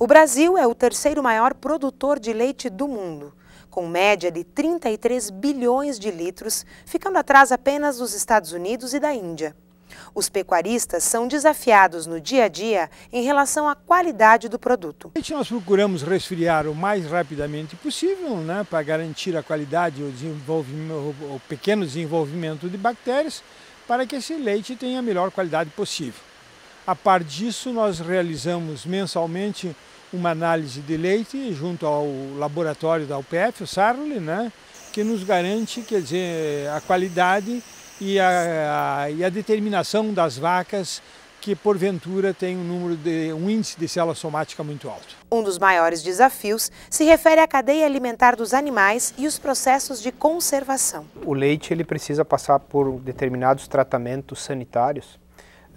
O Brasil é o terceiro maior produtor de leite do mundo, com média de 33 bilhões de litros, ficando atrás apenas dos Estados Unidos e da Índia. Os pecuaristas são desafiados no dia a dia em relação à qualidade do produto. Nós procuramos resfriar o mais rapidamente possível né, para garantir a qualidade o, o pequeno desenvolvimento de bactérias para que esse leite tenha a melhor qualidade possível. A par disso, nós realizamos mensalmente uma análise de leite junto ao laboratório da UPF, o SARLE, né, que nos garante quer dizer, a qualidade e a, a, e a determinação das vacas que porventura tem um número de um índice de célula somática muito alto. Um dos maiores desafios se refere à cadeia alimentar dos animais e os processos de conservação. O leite ele precisa passar por determinados tratamentos sanitários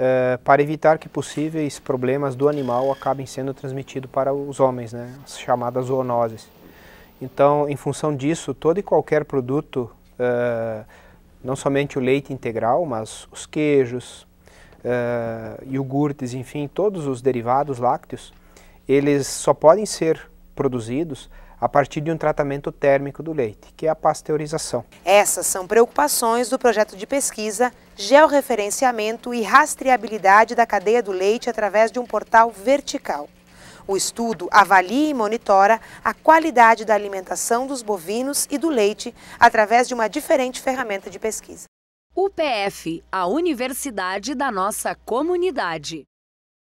é, para evitar que possíveis problemas do animal acabem sendo transmitidos para os homens, né, as chamadas zoonoses. Então, em função disso, todo e qualquer produto, é, não somente o leite integral, mas os queijos, é, iogurtes, enfim, todos os derivados lácteos, eles só podem ser produzidos a partir de um tratamento térmico do leite, que é a pasteurização. Essas são preocupações do projeto de pesquisa Georreferenciamento e Rastreabilidade da Cadeia do Leite através de um portal vertical. O estudo avalia e monitora a qualidade da alimentação dos bovinos e do leite através de uma diferente ferramenta de pesquisa. UPF, a universidade da nossa comunidade.